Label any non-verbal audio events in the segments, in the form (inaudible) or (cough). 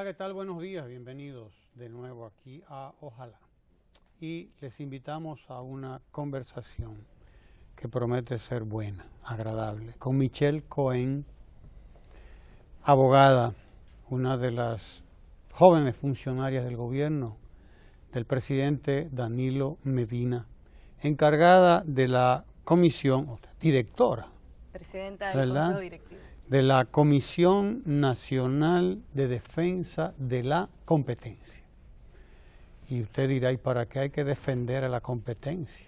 Hola, ¿qué tal? Buenos días, bienvenidos de nuevo aquí a Ojalá. Y les invitamos a una conversación que promete ser buena, agradable, con Michelle Cohen, abogada, una de las jóvenes funcionarias del gobierno del presidente Danilo Medina, encargada de la comisión, directora. Presidenta del Consejo Directivo de la Comisión Nacional de Defensa de la Competencia. Y usted dirá, ¿y para qué hay que defender a la competencia?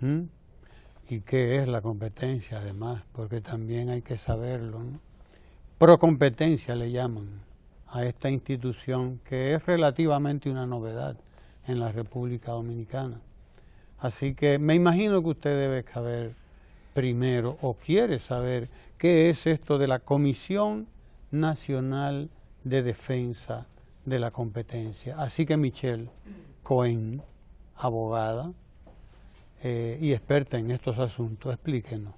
¿Mm? ¿Y qué es la competencia además? Porque también hay que saberlo. ¿no? Procompetencia le llaman a esta institución que es relativamente una novedad en la República Dominicana. Así que me imagino que usted debe saber primero o quiere saber qué es esto de la Comisión Nacional de Defensa de la Competencia. Así que Michelle Cohen, abogada eh, y experta en estos asuntos, explíquenos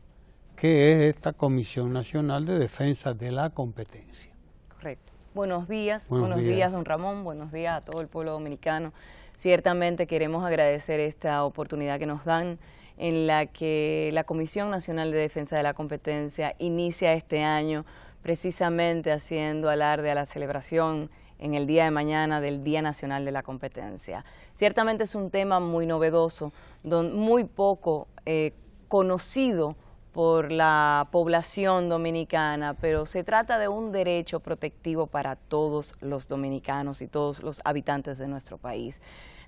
qué es esta Comisión Nacional de Defensa de la Competencia. Correcto. Buenos días, buenos, días. don Ramón, buenos días a todo el pueblo dominicano. Ciertamente queremos agradecer esta oportunidad que nos dan en la que la Comisión Nacional de Defensa de la Competencia inicia este año precisamente haciendo alarde a la celebración en el día de mañana del Día Nacional de la Competencia. Ciertamente es un tema muy novedoso, muy poco eh, conocido por la población dominicana, pero se trata de un derecho protectivo para todos los dominicanos y todos los habitantes de nuestro país.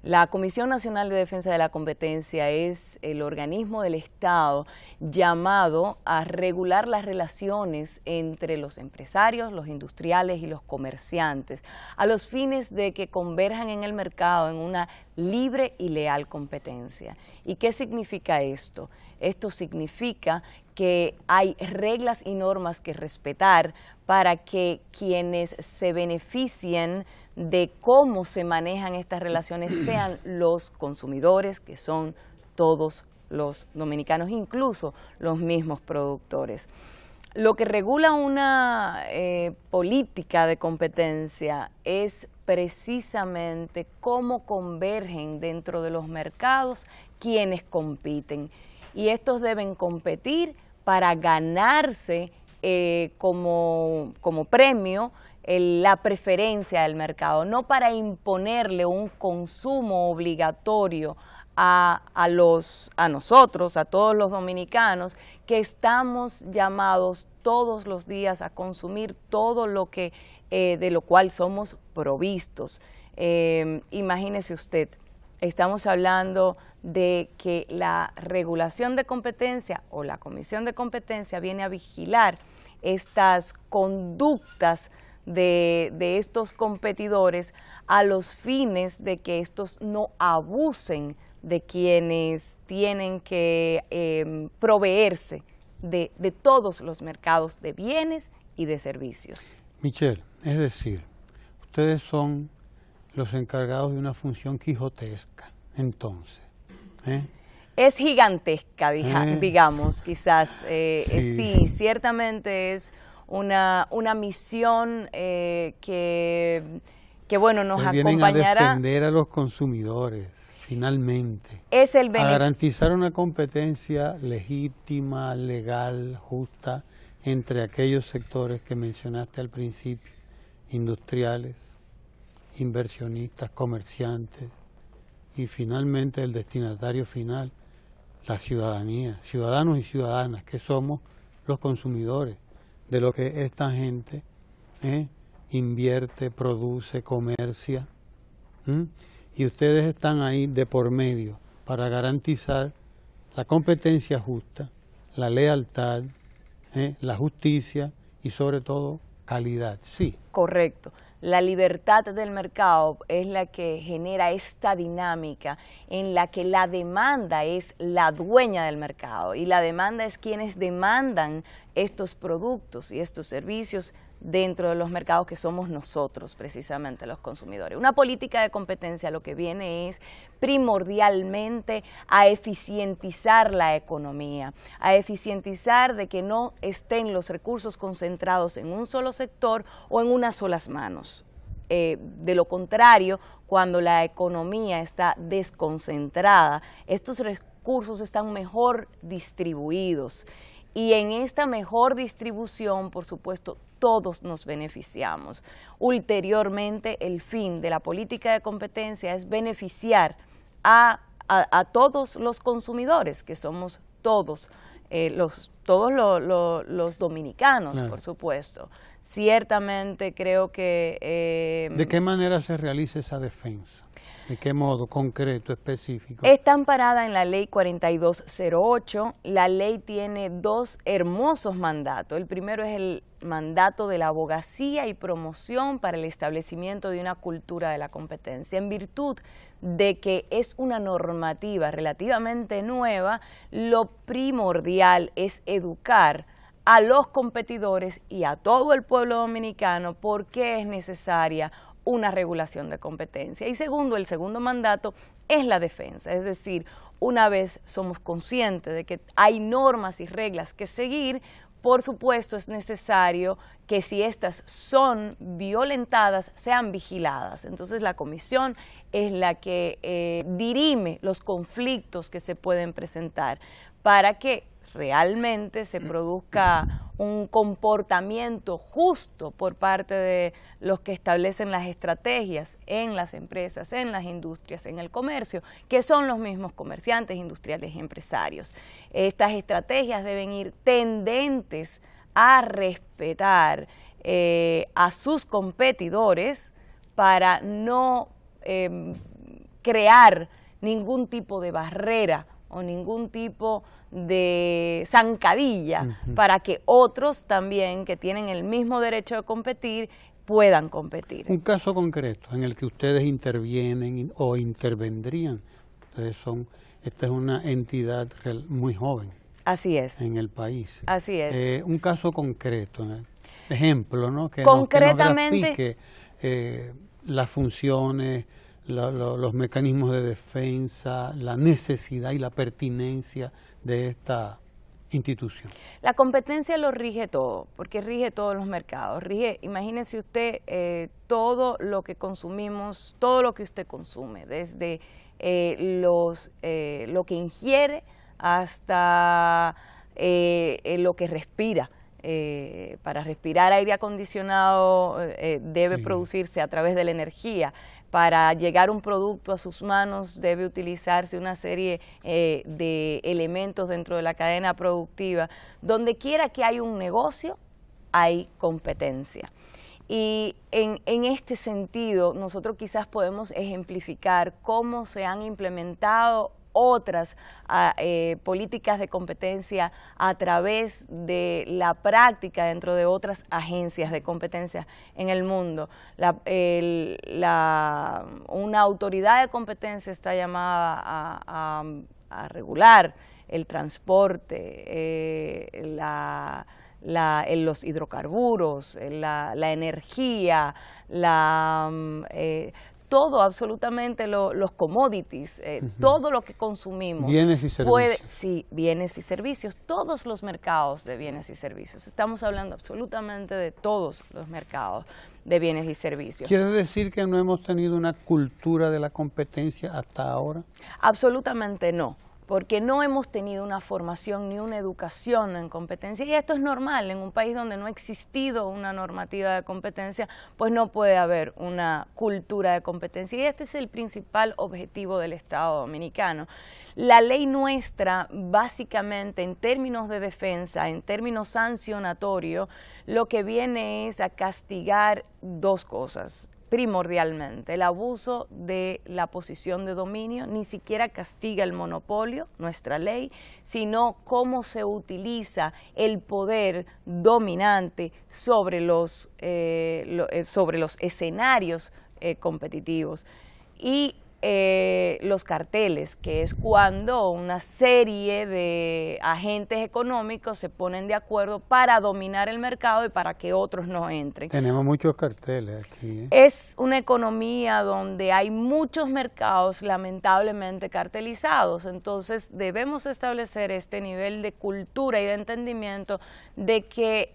La Comisión Nacional de Defensa de la Competencia es el organismo del Estado llamado a regular las relaciones entre los empresarios, los industriales y los comerciantes, a los fines de que converjan en el mercado en una libre y leal competencia. ¿Y qué significa esto? Esto significa que hay reglas y normas que respetar para que quienes se beneficien de cómo se manejan estas relaciones (clears throat) sean los consumidores, que son todos los dominicanos, incluso los mismos productores. Lo que regula una eh, política de competencia es precisamente cómo convergen dentro de los mercados quienes compiten. Y estos deben competir para ganarse eh, como, premio la preferencia del mercado, no para imponerle un consumo obligatorio a, los, a nosotros, a todos los dominicanos, que estamos llamados todos los días a consumir todo lo que, eh, de lo cual somos provistos. Em, imagínese usted, estamos hablando de que la regulación de competencia o la comisión de competencia viene a vigilar estas conductas de, de, estos competidores a los fines de que estos no abusen de quienes tienen que em, proveerse de, todos los mercados de bienes y de servicios. Michelle, es decir, ustedes son los encargados de una función quijotesca, entonces. ¿eh? Es gigantesca, ¿Eh? digamos, quizás. Eh, sí. ciertamente es una, una misión que, que, bueno, nos pues acompañará. A defender a los consumidores finalmente es el garantizar una competencia legítima, legal, justa entre aquellos sectores que mencionaste al principio, industriales, inversionistas, comerciantes y finalmente el destinatario final, la ciudadanía, ciudadanos y ciudadanas que somos los consumidores de lo que esta gente ¿eh? invierte, produce, comercia y ustedes están ahí de por medio para garantizar la competencia justa, la lealtad, eh, la justicia y sobre todo calidad. Sí. Correcto. La libertad del mercado es la que genera esta dinámica en la que la demanda es la dueña del mercado y la demanda es quienes demandan estos productos y estos servicios dentro de los mercados que somos nosotros, precisamente los consumidores. Una política de competencia lo que viene es primordialmente a eficientizar la economía, a eficientizar de que no estén los recursos concentrados en un solo sector o en unas solas manos. Eh, de lo contrario, cuando la economía está desconcentrada, estos recursos están mejor distribuidos y en esta mejor distribución, por supuesto, todos nos beneficiamos. Ulteriormente, el fin de la política de competencia es beneficiar a, a, todos los consumidores, que somos todos. Eh, los, todos los dominicanos, por supuesto. Ciertamente creo que... Eh, ¿De qué manera se realiza esa defensa? ¿De qué modo concreto, específico? Está amparada en la ley 4208. La ley tiene dos hermosos mandatos. El primero es el mandato de la abogacía y promoción para el establecimiento de una cultura de la competencia. En virtud de que es una normativa relativamente nueva, lo primordial es educar a los competidores y a todo el pueblo dominicano por qué es necesaria una regulación de competencia. Y segundo, el segundo mandato es la defensa, es decir, una vez somos conscientes de que hay normas y reglas que seguir, por supuesto es necesario que si estas son violentadas sean vigiladas. Entonces la comisión es la que eh, dirime los conflictos que se pueden presentar para que realmente se produzca un comportamiento justo por parte de los que establecen las estrategias en las empresas, en las industrias, en el comercio, que son los mismos comerciantes, industriales y empresarios. Estas estrategias deben ir tendentes a respetar eh, a sus competidores para no em, crear ningún tipo de barrera o ningún tipo de zancadilla para que otros también que tienen el mismo derecho de competir puedan competir. Un caso concreto en el que ustedes intervienen o intervendrían. Ustedes son, esta es una entidad muy joven. Así es. En el país. Así es. Eh, un caso concreto, ejemplo, ¿no? Que Concretamente. Eh, las funciones, los mecanismos de defensa, la necesidad y la pertinencia de esta institución. La competencia lo rige todo, porque rige todos los mercados. Rige, imagínese usted eh, todo lo que consumimos, todo lo que usted consume, desde eh, los, eh, lo que ingiere hasta lo que respira. para respirar aire acondicionado debe producirse a través de la energía para llegar un producto a sus manos debe utilizarse una serie eh, de elementos dentro de la cadena productiva. Donde quiera que hay un negocio, hay competencia. Y en, en, este sentido, nosotros quizás podemos ejemplificar cómo se han implementado otras ah, eh, políticas de competencia a través de la práctica dentro de otras agencias de competencia en el mundo. una autoridad de competencia está llamada a, regular el transporte, eh, los hidrocarburos, eh, la, energía, la, mm, todo, absolutamente los commodities, eh, todo lo que consumimos. Bienes y servicios. sí, bienes y servicios, todos los mercados de bienes y servicios. Estamos hablando absolutamente de todos los mercados de bienes y servicios. ¿Quiere decir que no hemos tenido una cultura de la competencia hasta ahora? Absolutamente no porque no hemos tenido una formación ni una educación en competencia. Y esto es normal, en un país donde no ha existido una normativa de competencia, pues no puede haber una cultura de competencia. Y este es el principal objetivo del Estado dominicano. La ley nuestra, básicamente, en términos de defensa, en términos sancionatorios, lo que viene es a castigar dos cosas primordialmente. El abuso de la posición de dominio ni siquiera castiga el monopolio, nuestra ley, sino cómo se utiliza el poder dominante sobre los, eh, eh, sobre los escenarios eh, competitivos. Y eh, los carteles, que es cuando una serie de agentes económicos se ponen de acuerdo para dominar el mercado y para que otros no entren. Tenemos muchos carteles aquí. ¿eh? Es una economía donde hay muchos mercados lamentablemente cartelizados, entonces debemos establecer este nivel de cultura y de entendimiento de que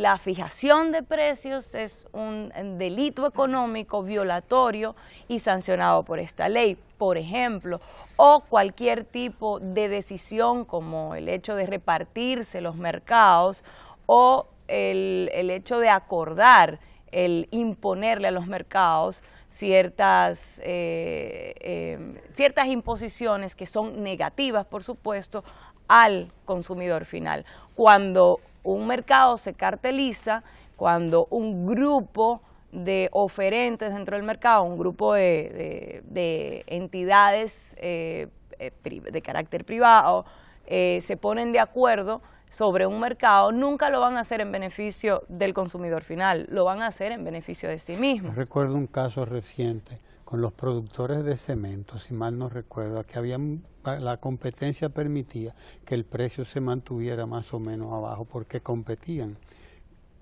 la fijación de precios es un delito económico violatorio y sancionado por este esta ley, por ejemplo, o cualquier tipo de decisión como el hecho de repartirse los mercados o el, hecho de acordar el imponerle a los mercados ciertas, eh, em, ciertas imposiciones que son negativas, por supuesto, al consumidor final. Cuando un mercado se carteliza, cuando un grupo de oferentes dentro del mercado, un grupo de, de, entidades eh, eh, de carácter privado, eh, se ponen de acuerdo sobre un mercado, nunca lo van a hacer en beneficio del consumidor final, lo van a hacer en beneficio de sí mismos Recuerdo un caso reciente con los productores de cemento, si mal no recuerdo, que la competencia permitía que el precio se mantuviera más o menos abajo porque competían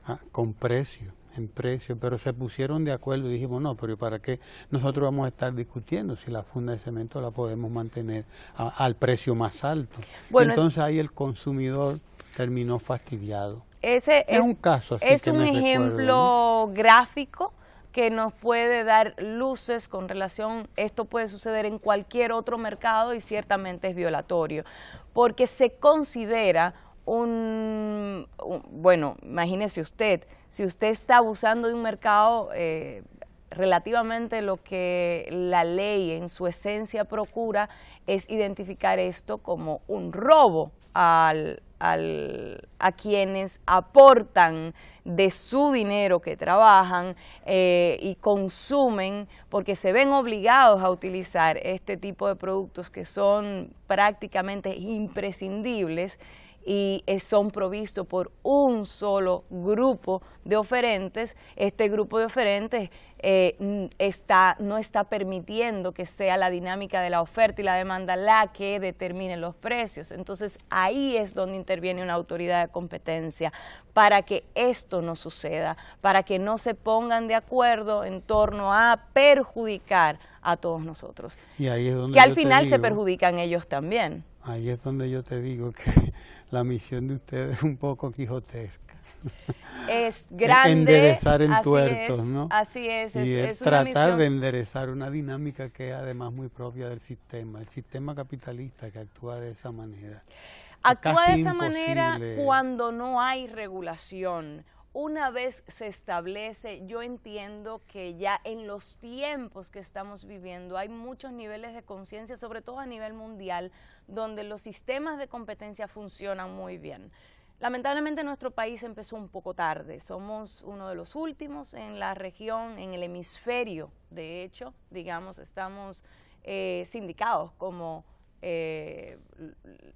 ah, con precio en precio, pero se pusieron de acuerdo y dijimos, no, pero ¿para qué nosotros vamos a estar discutiendo si la funda de cemento la podemos mantener al precio más alto? Entonces ahí el consumidor terminó fastidiado. Ese es, un caso. es un ejemplo gráfico que nos puede dar luces con relación, esto puede suceder en cualquier otro mercado y ciertamente es violatorio, porque se considera un, bueno, imagínese usted, si usted está abusando de un mercado eh, relativamente lo que la ley en su esencia procura es identificar esto como un robo al, a quienes aportan de su dinero que trabajan eh, y consumen porque se ven obligados a utilizar este tipo de productos que son prácticamente imprescindibles y son provistos por un solo grupo de oferentes. Este grupo de oferentes eh, mm, está, no está permitiendo que sea la dinámica de la oferta y la demanda la que determine los precios. Entonces ahí es donde interviene una autoridad de competencia para que esto no suceda, para que no se pongan de acuerdo en torno a perjudicar a todos nosotros. Y ahí es donde que al final se perjudican ellos también. Ahí es donde yo te digo que (laughs) la misión de ustedes es un poco quijotesca. Es (laughs) e-, grande. enderezar entuertos, es, ¿no? Así es. Y es, tratar de enderezar una dinámica que es además muy propia del sistema, el sistema capitalista que actúa de esa manera actúa de esa manera cuando no hay regulación, una vez se establece, yo entiendo que ya en los tiempos que estamos viviendo hay muchos niveles de conciencia, sobre todo a nivel mundial, donde los sistemas de competencia funcionan muy bien. Lamentablemente nuestro país empezó un poco tarde, somos uno de los últimos en la región, en el hemisferio, de hecho, digamos, estamos eh, sindicados como eh,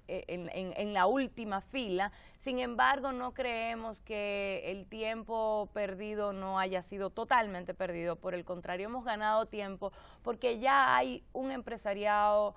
en, la última fila. Sin embargo, no creemos que el tiempo perdido no haya sido totalmente perdido. Por el contrario, hemos ganado tiempo porque ya hay un empresariado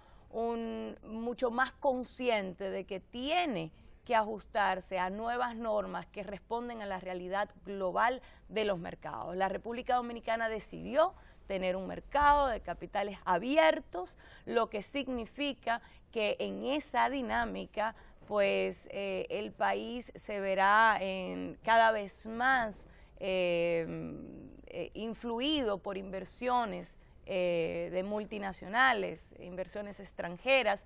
mucho más consciente de que tiene que ajustarse a nuevas normas que responden a la realidad global de los mercados. La República Dominicana decidió tener un mercado de capitales abiertos, lo que significa que en esa dinámica pues eh, el país se verá cada vez más eh, eh, influido por inversiones de multinacionales, inversiones extranjeras,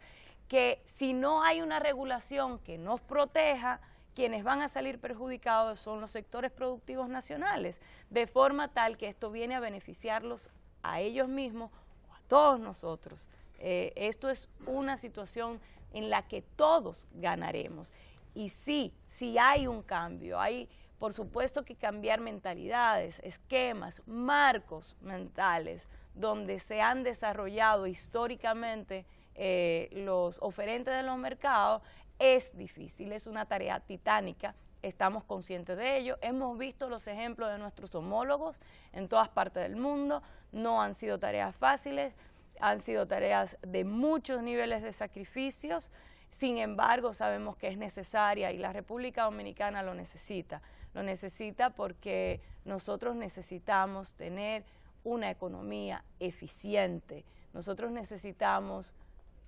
que si no hay una regulación que nos proteja, quienes van a salir perjudicados son los sectores productivos nacionales, de forma tal que esto viene a beneficiarlos a ellos mismos o a todos nosotros. Eh, esto es una situación en la que todos ganaremos. Y sí, si hay un cambio, hay por supuesto que cambiar mentalidades, esquemas, marcos mentales, donde se han desarrollado históricamente eh, los oferentes de los mercados, es difícil, es una tarea titánica, estamos conscientes de ello, hemos visto los ejemplos de nuestros homólogos en todas partes del mundo, no han sido tareas fáciles, han sido tareas de muchos niveles de sacrificios, sin embargo sabemos que es necesaria y la República Dominicana lo necesita, lo necesita porque nosotros necesitamos tener una economía eficiente, nosotros necesitamos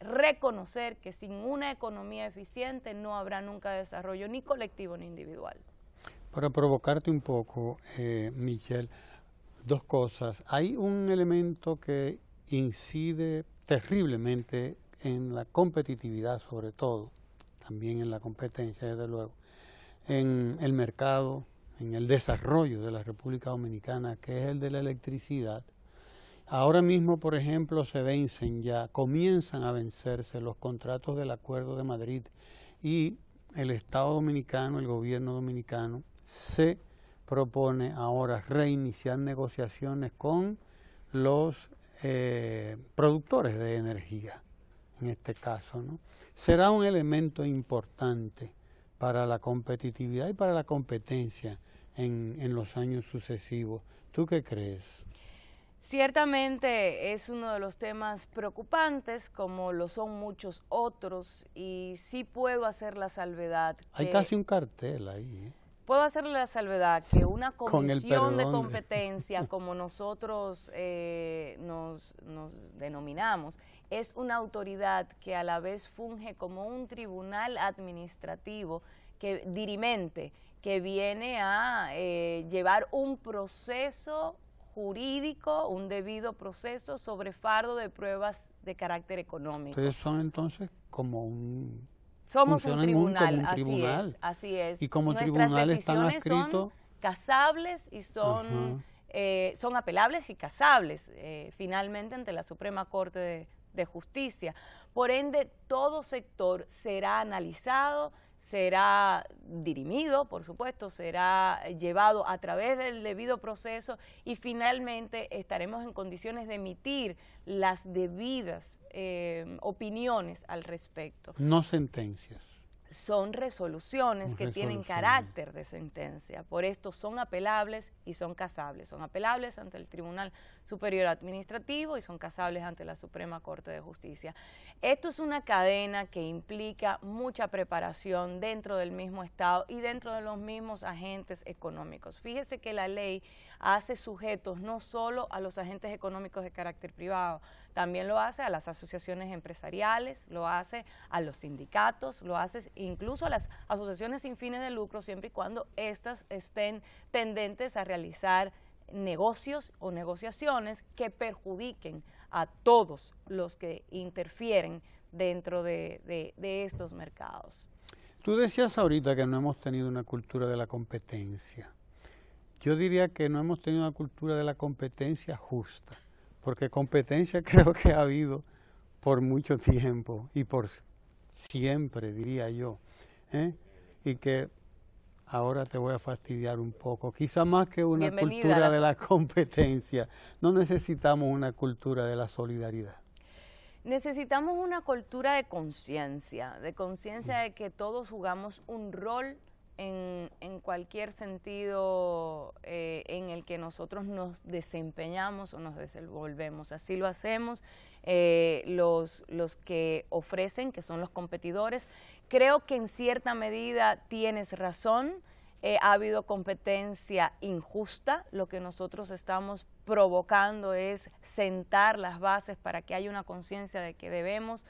reconocer que sin una economía eficiente no habrá nunca desarrollo ni colectivo ni individual. Para provocarte un poco, eh, Michelle, dos cosas. Hay un elemento que incide terriblemente en la competitividad sobre todo, también en la competencia desde luego, en el mercado, en el desarrollo de la República Dominicana, que es el de la electricidad Ahora mismo, por ejemplo, se vencen ya, comienzan a vencerse los contratos del Acuerdo de Madrid y el Estado dominicano, el gobierno dominicano, se propone ahora reiniciar negociaciones con los eh, productores de energía, en este caso. ¿no? Será un elemento importante para la competitividad y para la competencia en, en los años sucesivos. ¿Tú qué crees? Ciertamente es uno de los temas preocupantes, como lo son muchos otros, y sí puedo hacer la salvedad. Hay casi un cartel ahí. ¿eh? Puedo hacer la salvedad que una (laughs) comisión de competencia, (laughs) como nosotros eh, nos, denominamos, es una autoridad que a la vez funge como un tribunal administrativo que dirimente, que viene a eh, llevar un proceso jurídico, un debido proceso sobre fardo de pruebas de carácter económico. Ustedes son entonces como un... Somos un tribunal, un tribunal, así es, Y como tribunal están Son casables y son... Eh, son apelables y casables eh, finalmente ante la Suprema Corte de, de, Justicia. Por ende, todo sector será analizado, será dirimido, por supuesto, será llevado a través del debido proceso y finalmente estaremos en condiciones de emitir las debidas eh, opiniones al respecto. No sentencias son resoluciones que tienen carácter de sentencia. Por esto son apelables y son casables. Son apelables ante el Tribunal Superior Administrativo y son casables ante la Suprema Corte de Justicia. Esto es una cadena que implica mucha preparación dentro del mismo Estado y dentro de los mismos agentes económicos. Fíjese que la ley hace sujetos no solo a los agentes económicos de carácter privado, también lo hace a las asociaciones empresariales, lo hace a los sindicatos, lo hace incluso a las asociaciones sin fines de lucro, siempre y cuando éstas estén tendentes a realizar negocios o negociaciones que perjudiquen a todos los que interfieren dentro de, estos mercados. Tú decías ahorita que no hemos tenido una cultura de la competencia. Yo diría que no hemos tenido una cultura de la competencia justa porque competencia (laughs) creo que ha habido por mucho tiempo y por siempre, diría yo, ¿eh? y que ahora te voy a fastidiar un poco, quizá más que una cultura de la (laughs) competencia, no necesitamos una cultura de la solidaridad. Necesitamos una cultura de conciencia, de conciencia mm. de que todos jugamos un rol en, cualquier sentido eh, en el que nosotros nos desempeñamos o nos desenvolvemos. Así lo hacemos eh, los, que ofrecen, que son los competidores. Creo que en cierta medida tienes razón. Eh, ha habido competencia injusta. Lo que nosotros estamos provocando es sentar las bases para que haya una conciencia de que debemos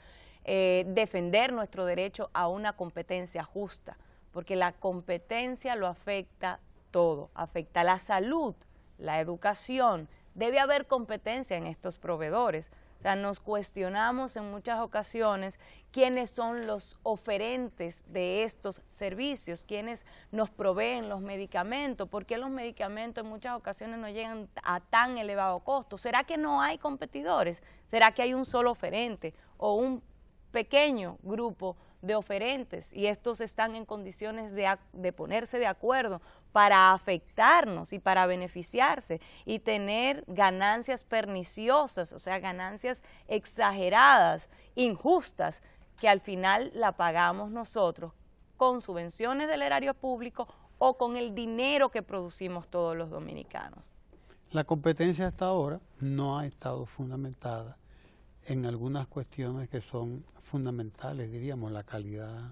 defender nuestro derecho a una competencia justa porque la competencia lo afecta todo, afecta la salud, la educación. Debe haber competencia en estos proveedores. O sea, nos cuestionamos en muchas ocasiones quiénes son los oferentes de estos servicios, quiénes nos proveen los medicamentos, por qué los medicamentos en muchas ocasiones no llegan a tan elevado costo. ¿Será que no hay competidores? ¿Será que hay un solo oferente o un pequeño grupo de oferentes y estos están en condiciones de, de ponerse de acuerdo para afectarnos y para beneficiarse y tener ganancias perniciosas, o sea, ganancias exageradas, injustas, que al final la pagamos nosotros con subvenciones del erario público o con el dinero que producimos todos los dominicanos. La competencia hasta ahora no ha estado fundamentada en algunas cuestiones que son fundamentales, diríamos, la calidad.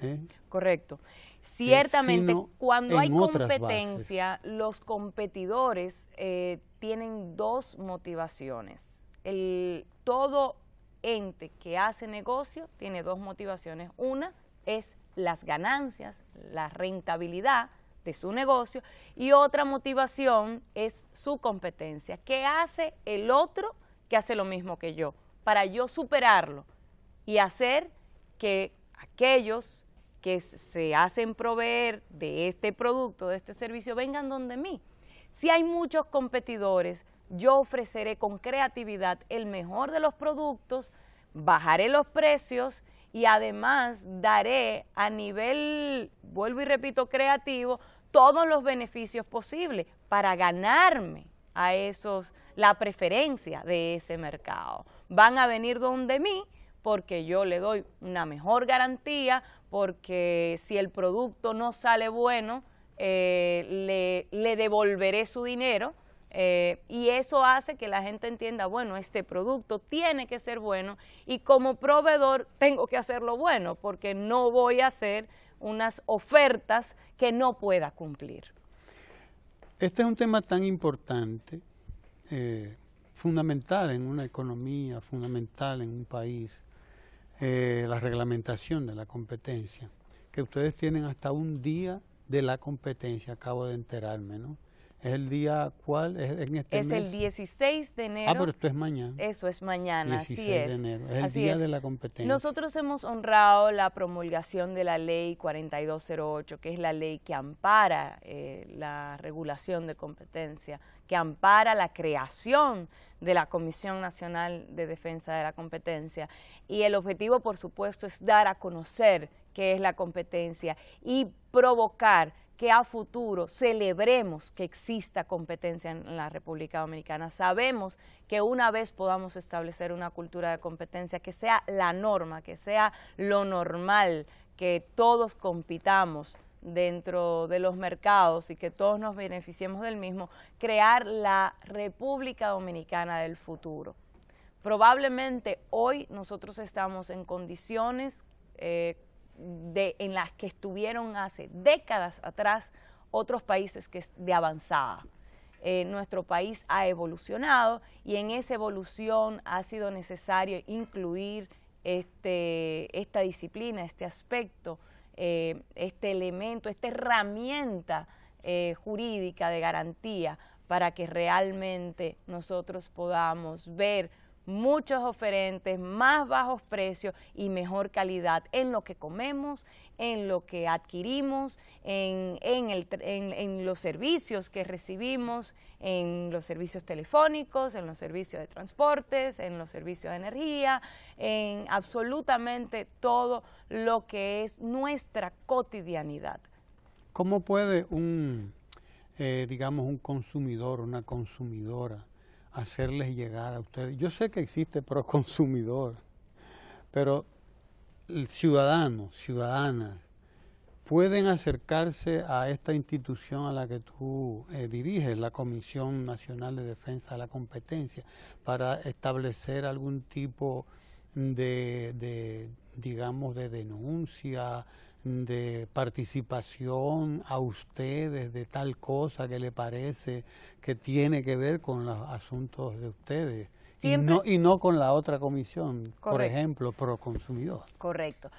¿eh? Correcto. Eh, Ciertamente, cuando hay competencia, los competidores eh, tienen dos motivaciones. El, todo ente que hace negocio tiene dos motivaciones. Una es las ganancias, la rentabilidad de su negocio y otra motivación es su competencia. ¿Qué hace el otro? que hace lo mismo que yo, para yo superarlo y hacer que aquellos que se hacen proveer de este producto, de este servicio, vengan donde mí. Si hay muchos competidores, yo ofreceré con creatividad el mejor de los productos, bajaré los precios y además daré a nivel, vuelvo y repito, creativo, todos los beneficios posibles para ganarme a esos, la preferencia de ese mercado. Van a venir donde mí porque yo le doy una mejor garantía, porque si el producto no sale bueno, eh, le, devolveré su dinero. Eh, y eso hace que la gente entienda, bueno, este producto tiene que ser bueno y como proveedor tengo que hacerlo bueno porque no voy a hacer unas ofertas que no pueda cumplir. Este es un tema tan importante, eh, fundamental en una economía, fundamental en un país, eh, la reglamentación de la competencia, que ustedes tienen hasta un día de la competencia, acabo de enterarme, ¿no? ¿Es el día cuál? ¿Es, en este es el 16 de ah, enero. Ah, pero esto es mañana. Eso es mañana, así es. de enero. Es el día de la competencia. Nosotros hemos honrado la promulgación de la ley 4208, que es la ley que ampara eh, la regulación de competencia, que ampara la creación de la Comisión Nacional de Defensa de la Competencia. Y el objetivo, por supuesto, es dar a conocer qué es la competencia y provocar que a futuro celebremos que exista competencia en la República Dominicana. Sabemos que una vez podamos establecer una cultura de competencia que sea la norma, que sea lo normal, que todos compitamos dentro de los mercados y que todos nos beneficiemos del mismo, crear la República Dominicana del futuro. Probablemente hoy nosotros estamos en condiciones eh, de, en las que estuvieron hace décadas atrás otros países que es de avanzada. Eh, nuestro país ha evolucionado y en esa evolución ha sido necesario incluir este, esta disciplina, este aspecto, eh, este elemento, esta herramienta eh, jurídica de garantía para que realmente nosotros podamos ver muchos oferentes, más bajos precios y mejor calidad en lo que comemos, en lo que adquirimos, en, los servicios que recibimos, en los servicios telefónicos, en los servicios de transportes, en los servicios de energía, en absolutamente todo lo que es nuestra cotidianidad. ¿Cómo puede un, eh, digamos, un consumidor, una consumidora, hacerles llegar a ustedes. Yo sé que existe Proconsumidor, pero ciudadanos, ciudadanas, pueden acercarse a esta institución a la que tú eh, diriges, la Comisión Nacional de Defensa de la Competencia, para establecer algún tipo de digamos, de denuncia, de participación a ustedes de tal cosa que le parece que tiene que ver con los asuntos de ustedes y no, y no, con la otra comisión, por ejemplo, pro consumidor. Correcto.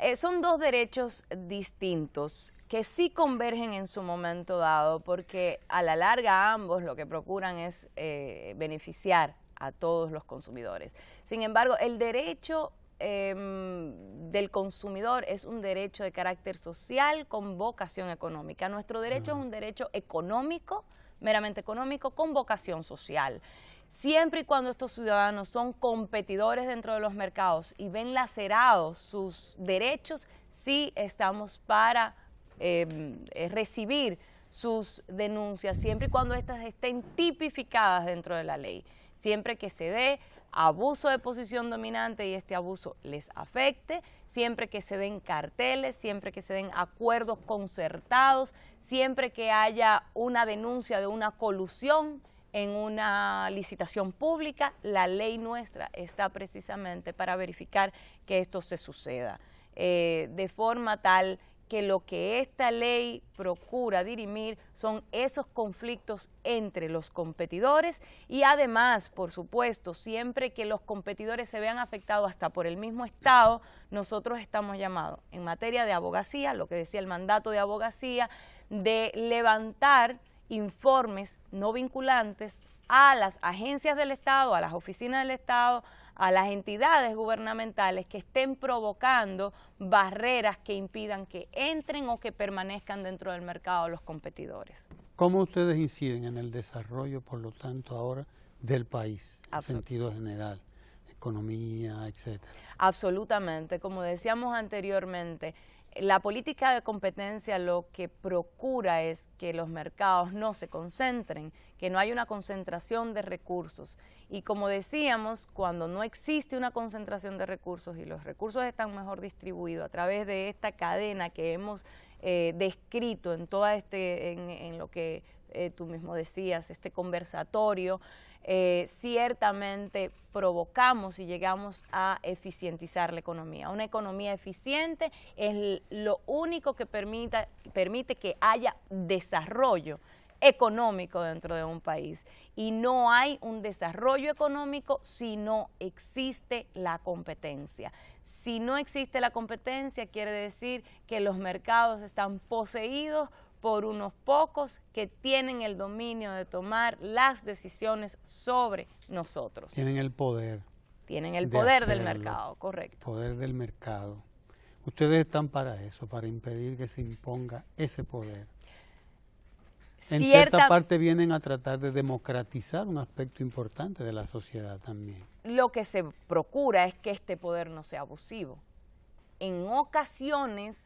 Eh, son dos derechos distintos que sí convergen en su momento dado porque a la larga ambos lo que procuran es eh, beneficiar a todos los consumidores. Sin embargo, el derecho Em, del consumidor es un derecho de carácter social con vocación económica. Nuestro derecho es un derecho económico, meramente económico, con vocación social. Siempre y cuando estos ciudadanos son competidores dentro de los mercados y ven lacerados sus derechos, sí estamos para em, eh, recibir sus denuncias, siempre y cuando éstas estén tipificadas dentro de la ley. Siempre que se dé abuso de posición dominante y este abuso les afecte, siempre que se den carteles, siempre que se den acuerdos concertados, siempre que haya una denuncia de una colusión en una licitación pública, la ley nuestra está precisamente para verificar que esto se suceda eh, de forma tal que lo que esta ley procura dirimir son esos conflictos entre los competidores y además, por supuesto, siempre que los competidores se vean afectados hasta por el mismo Estado, nosotros estamos llamados en materia de abogacía, lo que decía el mandato de abogacía, de levantar informes no vinculantes a las agencias del Estado, a las oficinas del Estado, a las entidades gubernamentales que estén provocando barreras que impidan que entren o que permanezcan dentro del mercado los competidores. ¿Cómo ustedes inciden en el desarrollo, por lo tanto, ahora del país, en sentido general? Economía, etcétera. Absolutamente. Como decíamos anteriormente, la política de competencia lo que procura es que los mercados no se concentren, que no haya una concentración de recursos. Y como decíamos, cuando no existe una concentración de recursos y los recursos están mejor distribuidos a través de esta cadena que hemos eh, descrito en, toda este, en, lo que eh, tú mismo decías, este conversatorio, eh, ciertamente provocamos y llegamos a eficientizar la economía. Una economía eficiente es lo único que permite que haya desarrollo económico dentro de un país. Y no hay un desarrollo económico si no existe la competencia. Si no existe la competencia, quiere decir que los mercados están poseídos por unos pocos que tienen el dominio de tomar las decisiones sobre nosotros. Tienen el poder. Tienen el poder del mercado, correcto. Poder del mercado. Ustedes están para eso, para impedir que se imponga ese poder. En cierta, parte vienen a tratar de democratizar un aspecto importante de la sociedad también. Lo que se procura es que este poder no sea abusivo. En ocasiones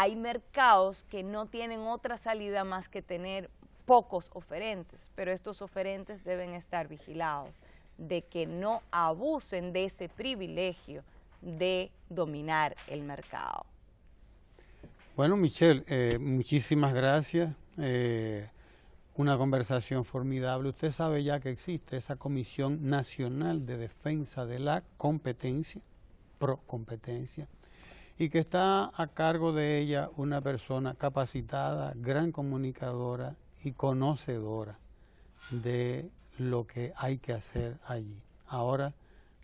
hay mercados que no tienen otra salida más que tener pocos oferentes, pero estos oferentes deben estar vigilados de que no abusen de ese privilegio de dominar el mercado. Bueno, Michelle, eh, muchísimas gracias. Eh, una conversación formidable. Usted sabe ya que existe esa Comisión Nacional de Defensa de la Competencia, Pro Competencia, y que está a cargo de ella una persona capacitada, gran comunicadora y conocedora de lo que hay que hacer allí. Ahora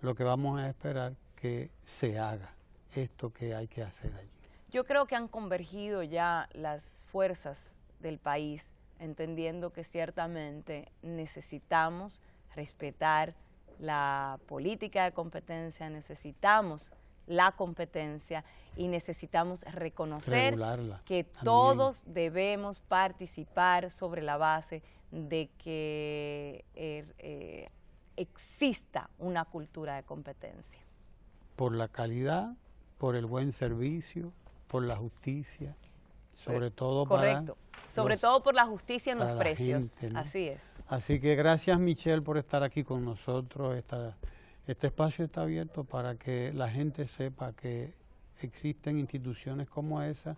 lo que vamos a esperar que se haga esto que hay que hacer allí. Yo creo que han convergido ya las fuerzas del país, entendiendo que ciertamente necesitamos respetar la política de competencia, necesitamos la competencia y necesitamos reconocer que todos debemos participar sobre la base de que er, eh, exista una cultura de competencia. Por la calidad, por el buen servicio, por la justicia, sobre todo Correcto. sobre todo por la justicia en los precios. Así es. Así que gracias Michelle por estar aquí con nosotros esta este espacio está abierto para que la gente sepa que existen instituciones como esa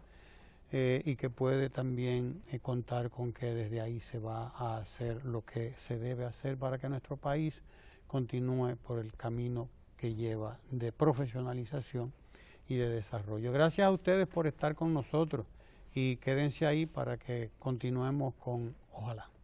eh, y que puede también eh, contar con que desde ahí se va a hacer lo que se debe hacer para que nuestro país continúe por el camino que lleva de profesionalización y de desarrollo. Gracias a ustedes por estar con nosotros y quédense ahí para que continuemos con Ojalá.